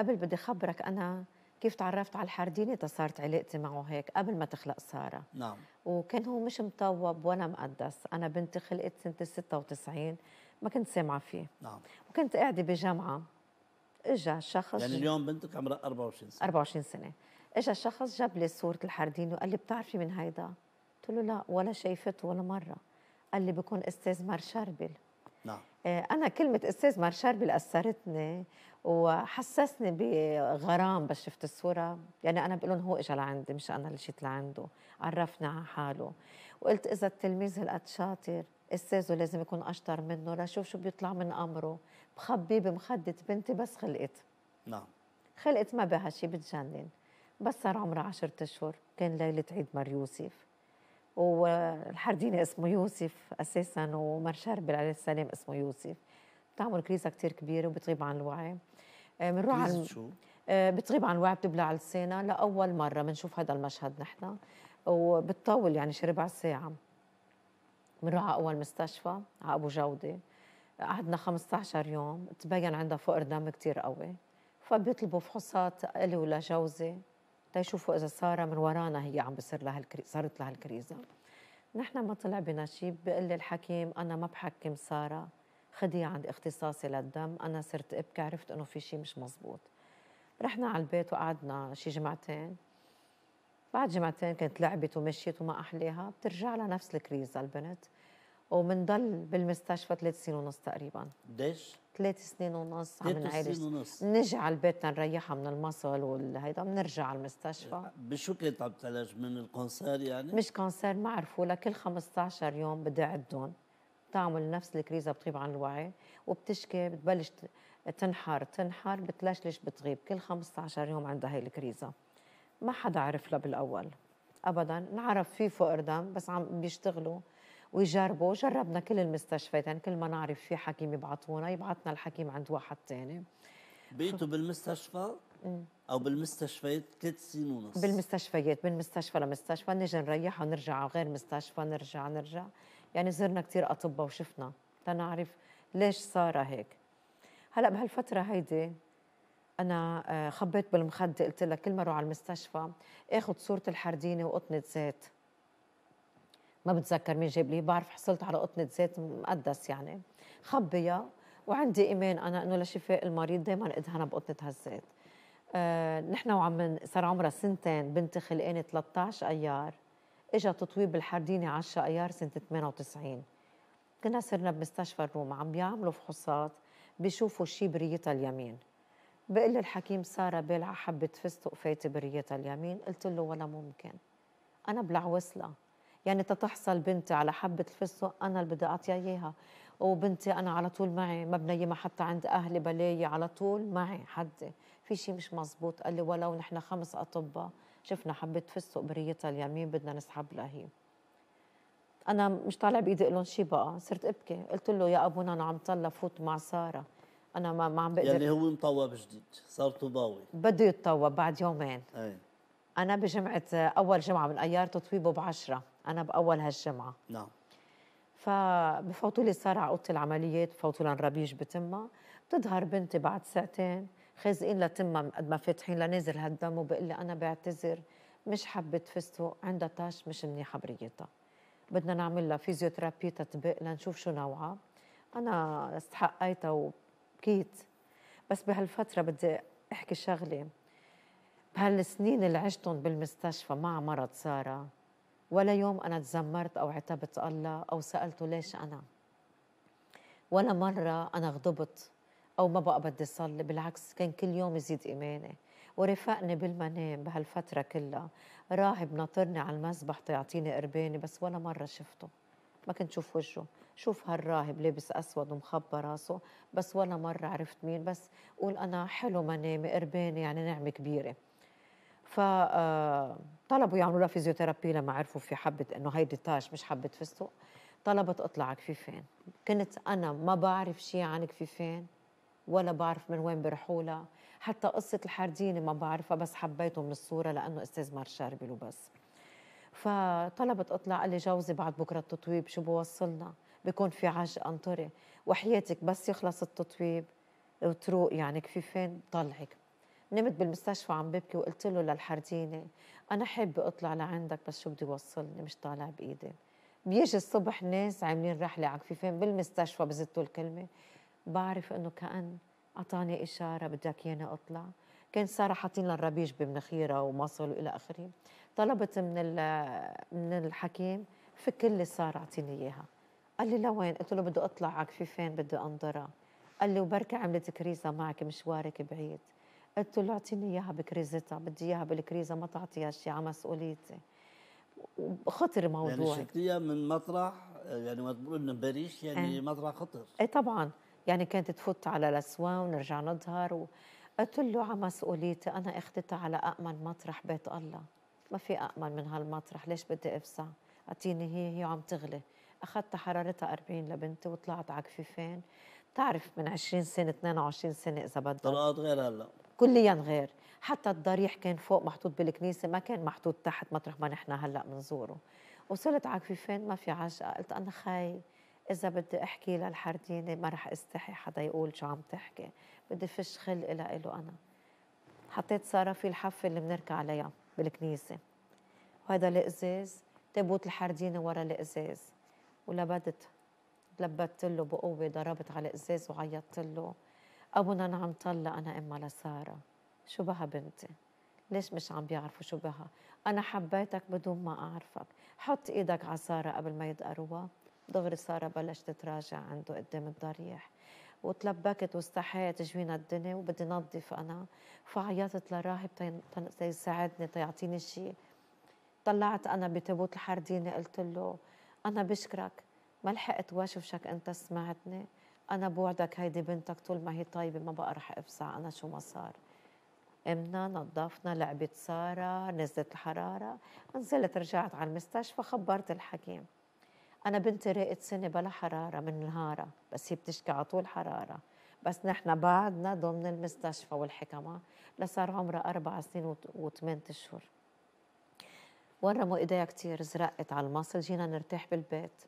قبل بدي خبرك أنا كيف تعرفت على الحرديني صارت علاقتي معه هيك قبل ما تخلق سارة نعم وكان هو مش مطوب ولا مقدس أنا بنتي خلقت سنة 96 ما كنت سامعة فيه نعم وكنت قاعدة بجامعة اجى شخص يعني اليوم بنتك عمرها 24 سنة 24 سنة اجى شخص جاب لي صورة الحرديني وقال لي بتعرفي من هيدا؟ قلت له لا ولا شايفته ولا مرة قال لي بكون استاذ مار شربل نعم آه، أنا كلمة أستاذ مارشال اللي أثرتني وحسسني بغرام بس شفت الصورة يعني أنا بقول هو اجى لعندي مش أنا اللي جيت لعنده عرفني على حاله وقلت إذا التلميذ هالقد شاطر استاذه لازم يكون أشطر منه لشوف شو بيطلع من أمره بخبيه بمخدة بنتي بس خلقت نعم خلقت ما بها شيء بتجنن بس صار عمرها عشرة أشهر كان ليلة عيد مار يوسف والحرديني اسمه يوسف اساسا ومرشربل عليه السلام اسمه يوسف بتعمل كريزه كثير كبيره وبتغيب عن الوعي آه، بنروح على شو؟ آه، بتغيب عن الوعي بتبلع لسانها لاول مره بنشوف هذا المشهد نحن وبتطول يعني شي ربع ساعه بنروح على اول مستشفى على ابو جوده قعدنا 15 يوم تبين عندها فقر دم كثير قوي فبيطلبوا فحوصات الي ولجوزي تيشوفوا اذا ساره من ورانا هي عم بصير لها الكري... صارت لها الكريزه نحن ما طلع بنا شيء بقول لي الحكيم انا ما بحكم ساره خدي عند اختصاصي للدم انا صرت ابكي عرفت انه في شيء مش مزبوط رحنا على البيت وقعدنا شي جمعتين بعد جمعتين كانت لعبت ومشيت وما احليها بترجع لها نفس الكريزه البنت ومنضل بالمستشفى ثلاث سنين ونص تقريبا قديش؟ ثلاث سنين ونص عم نعالج نرجع على البيت نريحها من المصل والهيدا بنرجع على المستشفى بشو كنت عم تعالج من الكونسير يعني؟ مش كونسير ما عرفوا لكل 15 يوم بدي اعدهم بتعمل نفس الكريزة بتغيب عن الوعي وبتشكي بتبلش تنحر تنحر بتلشلش بتغيب كل 15 يوم عندها هي الكريزة ما حدا عرف لها بالأول أبدا نعرف في فقر دم بس عم بيشتغلوا ويجربوا جربنا كل المستشفيات يعني كل ما نعرف في حكيم يبعثونا يبعثنا الحكيم عند واحد ثاني بيته بالمستشفى او بالمستشفيات ثلاث سنين ونص بالمستشفيات من مستشفى لمستشفى نجي نريح ونرجع على غير مستشفى نرجع نرجع يعني زرنا كثير اطباء وشفنا لنعرف ليش صار هيك هلا بهالفتره هيدي انا آه، خبيت بالمخده قلت لك كل ما اروح على المستشفى اخذ صوره الحردينه وقطنه زيت ما بتذكر مين جاب لي بعرف حصلت على قطنة زيت مقدس يعني خبية وعندي إيمان أنا إنه لشفاء المريض دايما أدهنها بقطنة هالزيت آه نحن وعم صار عمرها سنتين بنتي خلقانة 13 أيار إجا تطويب بالحرديني 10 أيار سنة 98 كنا صرنا بمستشفى الروم عم بيعملوا فحوصات بيشوفوا شي بريتها اليمين بقول الحكيم سارة بالعة حبة فستق فايتة بريتها اليمين قلت له ولا ممكن أنا بلع وصلة يعني تتحصل بنتي على حبة الفستق أنا اللي بدي أعطيها إياها وبنتي أنا على طول معي ما بنيمها حتى عند أهلي بلاية على طول معي حدي في شيء مش مزبوط قال لي ولو نحن خمس أطباء شفنا حبة فستق بريتها اليمين بدنا نسحب لها هي أنا مش طالع بإيدي لهم شيء بقى صرت أبكي قلت له يا أبونا أنا عم طلع فوت مع سارة أنا ما, ما عم بقدر يعني هو مطوب جديد صار طوباوي بده يتطوب بعد يومين أي. أنا بجمعة أول جمعة من أيار تطويبه بعشرة أنا بأول هالجمعة نعم فبفوتوا لي صار على أوضة العمليات بفوتوا لها ربيج بتمها بتظهر بنتي بعد ساعتين خازقين لتمها قد ما فاتحين لنازل هالدم وبقول لي أنا بعتذر مش حبة فستق عندها تاش مش منيحة بريتها بدنا نعمل لها فيزيوثيرابي تطبيق لنشوف شو نوعها أنا استحقيتها وبكيت بس بهالفترة بدي أحكي شغلة بهالسنين اللي عشتهم بالمستشفى مع مرض سارة ولا يوم أنا تذمرت أو عتبت الله أو سألته ليش أنا ولا مرة أنا غضبت أو ما بقى بدي صلي بالعكس كان كل يوم يزيد إيماني ورفقني بالمنام بهالفترة كلها راهب ناطرني على المذبح تيعطيني قرباني بس ولا مرة شفته ما كنت شوف وجهه شوف هالراهب لابس أسود ومخبى راسه بس ولا مرة عرفت مين بس قول أنا حلو منامي قرباني يعني نعمة كبيرة فطلبوا آه، يعملوا لها فيزيوثيرابي لما عرفوا في حبه انه هيدي تاج مش حبه فستق طلبت اطلع كفيفين كنت انا ما بعرف شيء عن كفيفين ولا بعرف من وين برحوا لها حتى قصه الحردينه ما بعرفها بس حبيته من الصوره لانه استاذ مار شاربي بس فطلبت اطلع قال لي جوزي بعد بكره التطويب شو بوصلنا بكون في عج انطري وحياتك بس يخلص التطويب وتروق يعني كفيفين طلعك نمت بالمستشفى عم ببكي وقلت له للحرديني انا حابه اطلع لعندك بس شو بدي وصلني مش طالع بايدي بيجي الصبح ناس عاملين رحله على كفيفين بالمستشفى بزتوا الكلمه بعرف انه كان اعطاني اشاره بدك ياني اطلع كان ساره حاطين لنا الربيج بمنخيره ومصل والى اخره طلبت من من الحكيم فك لي ساره اعطيني اياها قال لي لوين قلت له بدي اطلع على كفيفين بدي انظرها قال لي وبركة عملت كريزة معك مشوارك بعيد قلت له اعطيني اياها بكريزتها بدي اياها بالكريزه ما تعطيها شيء على مسؤوليتي خطر يعني موضوع يعني شفتيها من مطرح يعني ما من باريس يعني أه. مطرح خطر اي طبعا يعني كانت تفوت على الاسوان ونرجع نظهر و... قلت له على مسؤوليتي انا اخذتها على امن مطرح بيت الله ما في امن من هالمطرح ليش بدي افسع اعطيني هي هي عم تغلي اخذت حرارتها 40 لبنتي وطلعت على كفيفين بتعرف من 20 سنه 22 سنه اذا بدك طلعت غير هلا كليا غير حتى الضريح كان فوق محطوط بالكنيسه ما كان محطوط تحت مطرح ما نحن هلا بنزوره وصلت عكفيفين ما في عجقه قلت انا خاي اذا بدي احكي للحردينه ما رح استحي حدا يقول شو عم تحكي بدي فش إلى له انا حطيت ساره في الحفه اللي بنركع عليها بالكنيسه وهذا الازاز تابوت الحردينه ورا الازاز ولبدت لبدت له بقوه ضربت على الازاز وعيطت له أبونا نعم طلع أنا إما لسارة شو بها بنتي ليش مش عم بيعرفوا شو بها أنا حبيتك بدون ما أعرفك حط إيدك على سارة قبل ما يدقروها دغري سارة بلشت تتراجع عنده قدام الضريح وتلبكت واستحيت جوينا الدنيا وبدي نظف أنا فعيطت لراهب تيساعدني تيعطيني شيء طلعت أنا بتابوت الحردينة قلت له أنا بشكرك ما لحقت واشوفك أنت سمعتني انا بوعدك هيدي بنتك طول ما هي طيبه ما بقى رح افزع انا شو ما صار قمنا نظفنا لعبت ساره نزلت الحراره نزلت رجعت على المستشفى خبرت الحكيم انا بنتي رقت سنه بلا حراره من نهارها بس هي بتشكي على طول حراره بس نحن بعدنا ضمن المستشفى والحكمه لصار عمرها اربع سنين وثمان اشهر ورموا ايديها كثير زرقت على المصل جينا نرتاح بالبيت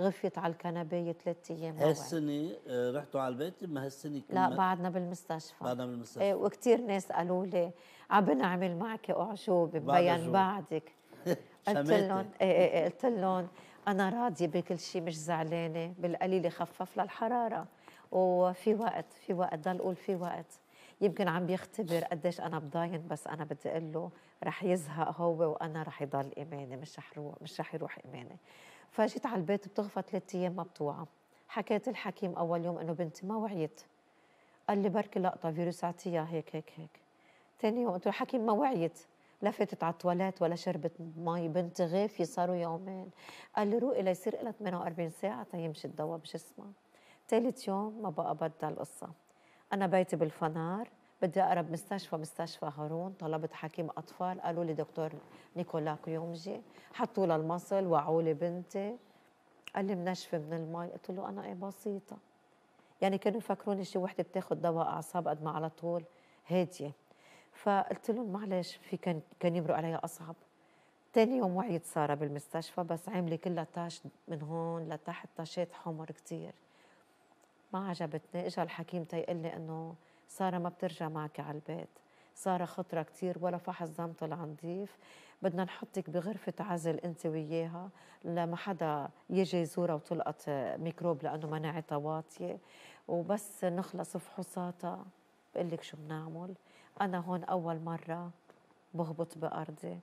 غفيت على الكنبية ثلاث ايام هالسنه آه، رحتوا على البيت ما هالسنه لا بعدنا بالمستشفى بعدنا بالمستشفى ايه وكثير ناس قالوا لي عم بنعمل معك اعجوبه مبين بعدك قلت لهم إيه،, إيه،, ايه قلت لهم انا راضيه بكل شيء مش زعلانه بالقليل خفف لها الحراره وفي وقت في وقت ضل قول في وقت يمكن عم بيختبر قديش انا بضاين بس انا بدي اقول له رح يزهق هو وانا رح يضل ايماني مش رح مش رح يروح ايماني فجيت على البيت بتغفى ثلاث ايام بتوعى حكيت الحكيم اول يوم انه بنتي ما وعيت قال لي بركي لقطه فيروس اعطيها هيك هيك هيك ثاني يوم قلت له حكيم ما وعيت لا فاتت على التواليت ولا شربت مي بنتي غافيه صاروا يومين قال لي روقي ليصير لها 48 ساعه تيمشي طيب الدواء بجسمها ثالث يوم ما بقى بدها القصه انا بيتي بالفنار بدي اقرب مستشفى مستشفى هارون طلبت حكيم اطفال قالوا لي دكتور نيكولا كيومجي حطوا لها المصل وعوا لي بنتي قال لي منشفه من المي قلت له انا ايه بسيطه يعني كانوا يفكروني شي وحده بتاخذ دواء اعصاب قد ما على طول هاديه فقلت لهم معلش في كان كان يمرق علي اصعب تاني يوم وعيت ساره بالمستشفى بس عامله كلها تاش من هون لتحت تاشات حمر كتير ما عجبتني اجى الحكيم تيقول لي انه سارة ما بترجع معك على البيت سارة خطرة كتير ولا فحص دم طلع نظيف بدنا نحطك بغرفة عزل أنت وياها لما حدا يجي يزورها وتلقط ميكروب لأنه مناعتها واطية وبس نخلص فحوصاتها بقول لك شو بنعمل أنا هون أول مرة بغبط بأرضي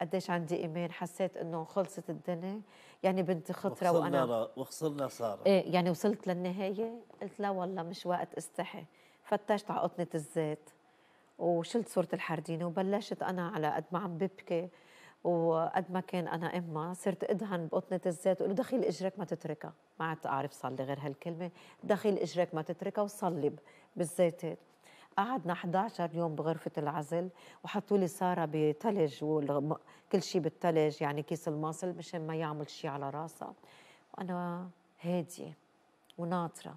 قديش عندي ايمان حسيت انه خلصت الدنيا يعني بنتي خطره وخصلنا وانا وخصلنا ساره ايه يعني وصلت للنهايه قلت لا والله مش وقت استحي فتشت على قطنة الزيت وشلت صورة الحردينة وبلشت أنا على قد ما عم ببكي وقد ما كان أنا أمها صرت أدهن بقطنة الزيت وقلت دخيل إجرك ما تتركها ما عدت أعرف صلي غير هالكلمة دخيل إجرك ما تتركها وصلب بالزيتات قعدنا 11 يوم بغرفة العزل وحطوا لي سارة بثلج وكل شيء بالثلج يعني كيس الماصل مشان ما يعمل شيء على راسها وأنا هادية وناطرة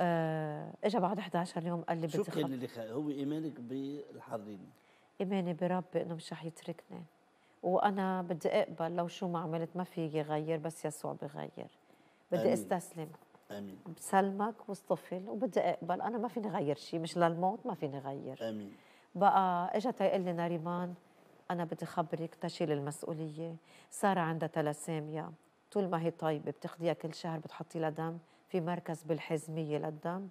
آه، اجى بعد 11 يوم قال لي بدي شو كان اللي هو ايمانك بالحريم؟ ايماني بربي انه مش رح يتركني وانا بدي اقبل لو شو ما عملت ما في غير بس يسوع بغير بدي أمين. استسلم امين بسلمك واصطفل وبدي اقبل انا ما فيني غير شيء مش للموت ما فيني غير امين بقى اجت تقول لي ناريمان انا بدي خبرك تشيل المسؤوليه ساره عندها تلاسيميا طول ما هي طيبه بتاخديها كل شهر بتحطي لها دم في مركز بالحزميه للدم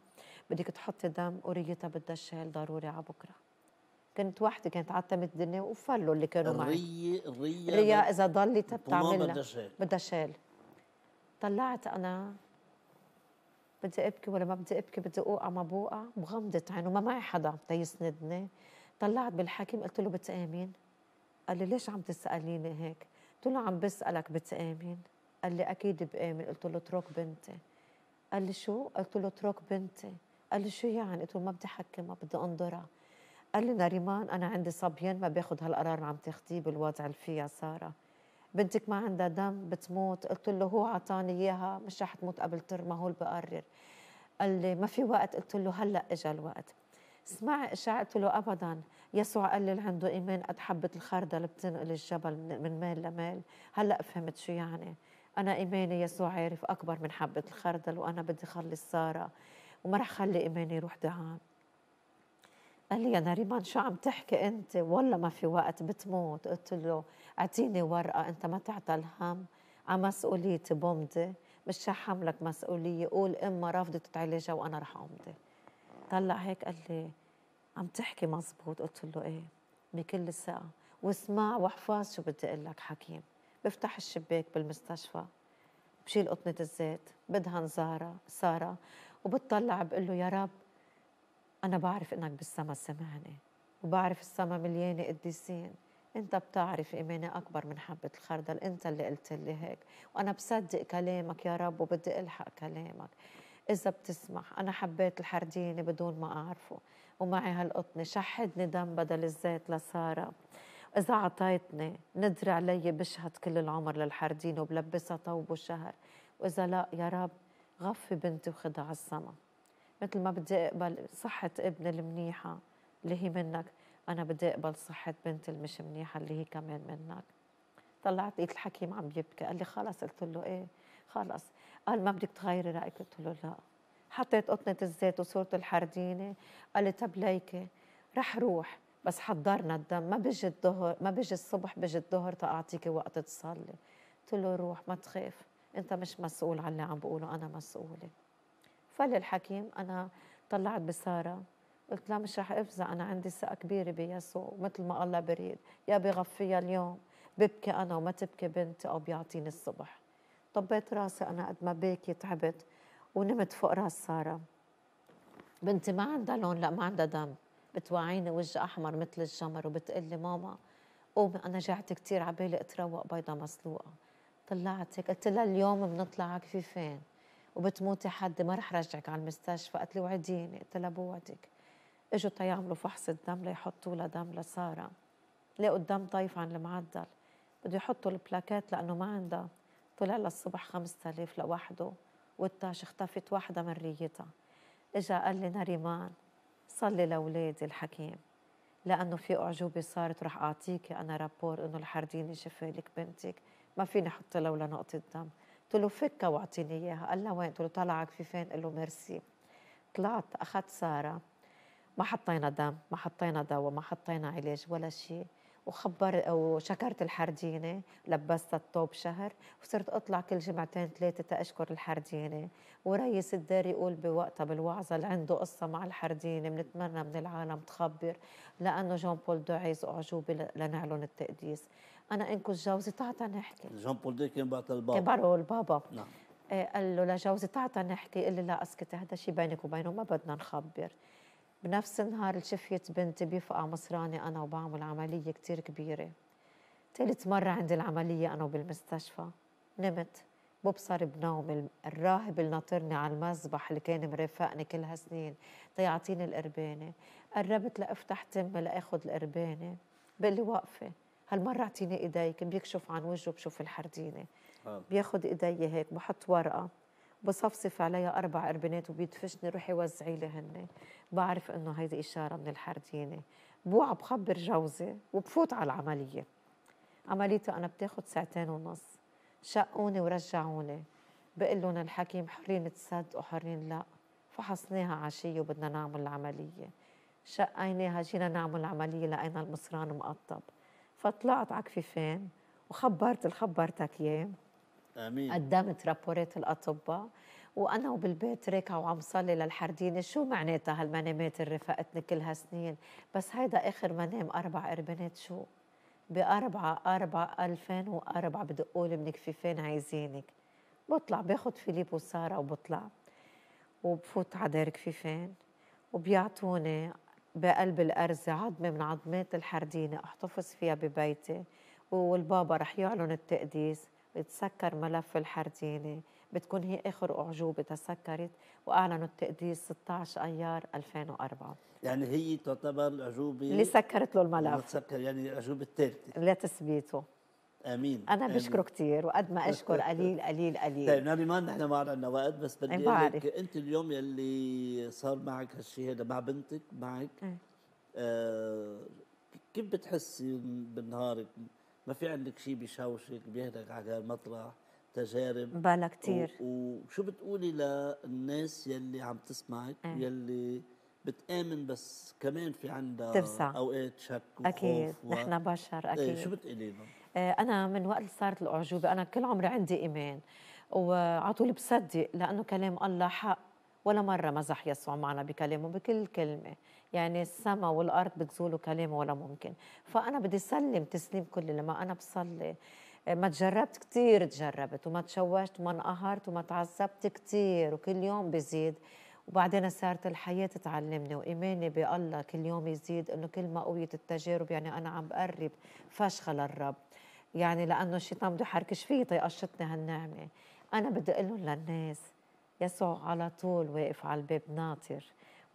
بدك تحطي دم قريتها بدها شال ضروري على بكره كنت وحده كانت عتمت الدنيا وفلوا اللي كانوا معي الرية الرية الرية إذا ضلت بتعملها بدها شال طلعت أنا بدي ابكي ولا ما بدي ابكي بدي اوقع ما بوقع مغمضه عين وما معي حدا تيسندني طلعت بالحكيم قلت له بتآمن قال لي ليش عم تسأليني هيك قلت له عم بسألك بتآمن قال لي أكيد بآمن قلت له اترك بنتي قال لي شو؟ قلت له اترك بنتي قال لي شو يعني؟ قلت له ما بدي حكمها بدي انظرها قال لي ناريمان انا عندي صبيان ما باخذ هالقرار عم تاخذيه بالوضع اللي فيها ساره بنتك ما عندها دم بتموت قلت له هو عطاني اياها مش رح تموت قبل ترمى هو اللي بقرر قال لي ما في وقت قلت له هلا اجى الوقت اسمعي قلت له ابدا يسوع قال لي اللي عنده ايمان قد حبه الخردل بتنقل الجبل من مال لمال هلا فهمت شو يعني أنا إيماني يسوع عارف أكبر من حبة الخردل وأنا بدي خلص سارة وما رح خلي إيماني يروح دعان قال لي يا ناريمان شو عم تحكي أنت والله ما في وقت بتموت قلت له أعطيني ورقة أنت ما تعطى الهم على مسؤوليتي بمضي مش رح حملك مسؤولية قول إما رافضة تتعالجها وأنا رح أمضي طلع هيك قال لي عم تحكي مزبوط قلت له إيه بكل ثقة واسمع واحفظ شو بدي أقول لك حكيم بفتح الشباك بالمستشفى بشيل قطنة الزيت بدهن زارة سارة وبتطلع بقول له يا رب أنا بعرف إنك بالسما سمعني وبعرف السما مليانة قديسين أنت بتعرف إيماني أكبر من حبة الخردل أنت اللي قلت لي هيك وأنا بصدق كلامك يا رب وبدي ألحق كلامك إذا بتسمح أنا حبيت الحرديني بدون ما أعرفه ومعي هالقطنة شحدني دم بدل الزيت لسارة إذا عطيتني ندري علي بشهد كل العمر للحردين وبلبسها طوب وشهر وإذا لا يا رب غفي بنتي وخدها على السما مثل ما بدي أقبل صحة ابني المنيحة اللي هي منك أنا بدي أقبل صحة بنتي المش منيحة اللي هي كمان منك طلعت لقيت الحكيم عم يبكي قال لي خلص قلت له إيه خلص قال ما بدك تغيري رأيك قلت له لا حطيت قطنة الزيت وصورة الحردينة قال لي طب ليكي رح روح بس حضرنا الدم ما بيجي الظهر ما بيجي الصبح بيجي الظهر تأعطيكي وقت تصلي قلت له روح ما تخاف انت مش مسؤول عن اللي عم بقوله انا مسؤوله الحكيم انا طلعت بساره قلت لا مش رح افزع انا عندي ثقه كبيره بيسوع مثل ما الله بريد يا بغفيها اليوم ببكي انا وما تبكي بنتي او بيعطيني الصبح طبيت راسي انا قد ما باكي تعبت ونمت فوق راس ساره بنتي ما عندها لون لا ما عندها دم بتوعيني وجه احمر مثل الجمر وبتقلي ماما قومي انا جعت كثير عبالي اتروق بيضه مسلوقه طلعت هيك قلت لها اليوم بنطلع على كفيفين وبتموتي حد ما رح رجعك على المستشفى قالت لي وعديني قلت لها بوعدك اجوا تيعملوا فحص الدم ليحطوا لها دم لساره لقوا الدم ضيف عن المعدل بده يحطوا البلاكات لانه ما عندها طلع لها الصبح 5000 لوحده والتاش اختفت واحده من ريتها اجا قال لي نريمان صلي لأولادي الحكيم لأنه في أعجوبة صارت رح أعطيك أنا رابور إنه الحردين شفى لك بنتك ما فيني أحط لولا نقطة دم قلت له فكها واعطيني إياها قال لها وين قلت له طلعك في فين قال له ميرسي طلعت أخذت سارة ما حطينا دم ما حطينا دواء ما حطينا علاج ولا شيء وخبر وشكرت الحردينة لبستها الطوب شهر وصرت أطلع كل جمعتين ثلاثة تأشكر الحردينة ورئيس الدار يقول بوقتها بالوعظة اللي عنده قصة مع الحردينة بنتمنى من العالم تخبر لأنه جون بول دعيز أعجوبة لنعلن التقديس أنا إنكو جوزي تعطى نحكي جون بول دي كان بعت البابا كان بعته البابا نعم إيه، قال له لجوزي تعطى نحكي قال لي لا اسكت هذا شيء بينك وبينه ما بدنا نخبر بنفس النهار شفيت بنتي بيفقع مصراني أنا وبعمل عملية كتير كبيرة ثالث مرة عند العملية أنا وبالمستشفى نمت ببصر بنومي الراهب اللي ناطرني على المذبح اللي كان مرافقني كل هالسنين تيعطيني القربانة قربت لأفتح تمي لأخذ القربانة بقول لي وقفي هالمرة اعطيني ايديك بيكشف عن وجهه بشوف الحردينة بياخذ آه. بياخد ايدي هيك بحط ورقة بصفصف عليها أربع أربنات وبيدفشني روحي وزعي لهن بعرف إنه هيدي إشارة من الحردينة بوعى بخبر جوزي وبفوت على العملية عمليتي أنا بتاخد ساعتين ونص شقوني ورجعوني بقول لهم الحكيم حرين تصدقوا حرين لا فحصناها عشية وبدنا نعمل العملية شقيناها جينا نعمل العملية لقينا المصران مقطب فطلعت على كفيفين وخبرت اللي خبرتك اياه امين قدمت رابورات الاطباء وانا وبالبيت راكعه وعم صلي للحردينه شو معناتها هالمنامات اللي رفقتني كل هالسنين بس هيدا اخر منام اربع قربانات شو بأربعة أربعة 2004 بدقولي من كفيفين عايزينك بطلع باخد فيليب وسارة وبطلع وبفوت على دار كفيفين وبيعطوني بقلب الأرزة عظمة من عظمات الحردينة أحتفظ فيها ببيتي والبابا رح يعلن التقديس بتسكر ملف الحرديني بتكون هي آخر أعجوبة تسكرت وأعلنوا التقديس 16 أيار 2004 يعني هي تعتبر الأعجوبة اللي سكرت له الملف سكر يعني الأعجوبة الثالثة لتثبيته امين انا بشكره كثير وقد ما اشكر قليل قليل قليل طيب ما نحن ما عندنا وقت بس بدي إيه، اقول لك انت اليوم يلي صار معك هالشيء هذا مع بنتك معك إيه. آه كيف بتحسي بنهارك ما في عندك شيء بيشوشك بيهدك على المطرح تجارب بلا كتير وشو بتقولي للناس يلي عم تسمعك ايه. يلي بتآمن بس كمان في عندها تفسع. اوقات شك وخوف اكيد و... نحن بشر إيه، اكيد ايه شو بتقولي لهم؟ ايه انا من وقت صارت الاعجوبه انا كل عمري عندي ايمان وعلى طول بصدق لانه كلام الله حق ولا مرة مزح يسوع معنا بكلامه بكل كلمة يعني السماء والأرض بتزولوا كلامه ولا ممكن فأنا بدي سلم تسليم كل لما أنا بصلي آه، ما تجربت كثير تجربت وما تشوشت وما انقهرت وما تعذبت كثير وكل يوم بزيد وبعدين صارت الحياة تعلمني وإيماني بالله كل يوم يزيد إنه كل ما قويت التجارب يعني أنا عم بقرب فشخة للرب يعني لأنه الشيطان بده يحركش فيي تيقشطني هالنعمة أنا بدي أقول لهم للناس يسوع على طول واقف على الباب ناطر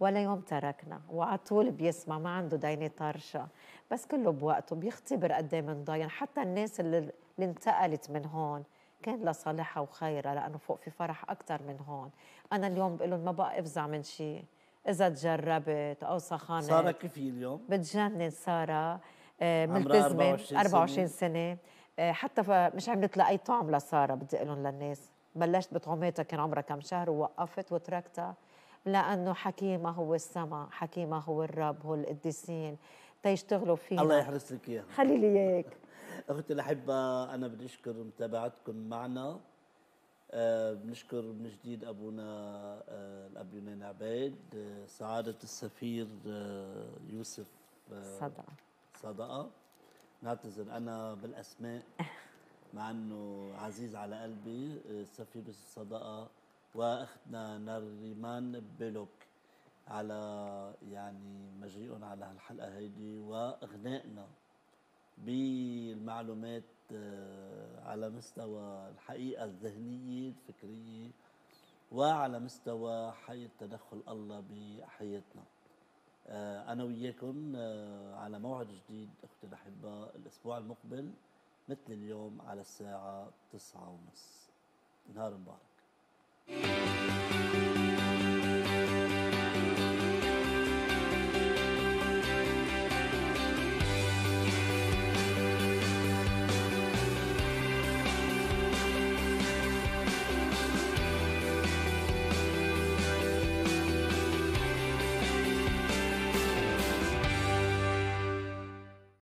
ولا يوم تركنا وعلى طول بيسمع ما عنده دينه طرشه بس كله بوقته بيختبر قد ايه منضاين حتى الناس اللي, اللي انتقلت من هون كان لصالحها وخيرها لانه فوق في فرح اكثر من هون انا اليوم بقول لهم ما بقى افزع من شيء اذا تجربت او سخانة ساره كيف هي اليوم بتجنن ساره ملتزمه آه، 24 سنه, 24 سنة. آه، حتى مش عملت لها اي طعم لساره بدي اقول لهم للناس بلشت بطعوماتها كان عمرها كم شهر ووقفت وتركتها لانه حكيمه هو السما حكيمه هو الرب هو القديسين تيشتغلوا فيها الله يحرس لك اياها خلي لي اياك اختي الاحبه انا بدي اشكر متابعتكم معنا أه بنشكر من جديد ابونا أه الاب يونان عبيد أه سعاده السفير آه، يوسف آه، صدقه صدقه نعتذر انا بالاسماء مع انه عزيز على قلبي سفير الصداقه واختنا نريمان بلوك على يعني مجيئهم على هالحلقه هيدي واغنائنا بالمعلومات آه، على مستوى الحقيقه الذهنيه الفكريه وعلى مستوى حي تدخل الله بحياتنا آه، أنا وياكم آه، على موعد جديد أختي الاحبه الأسبوع المقبل مثل اليوم على الساعة تسعة ونص نهار مبارك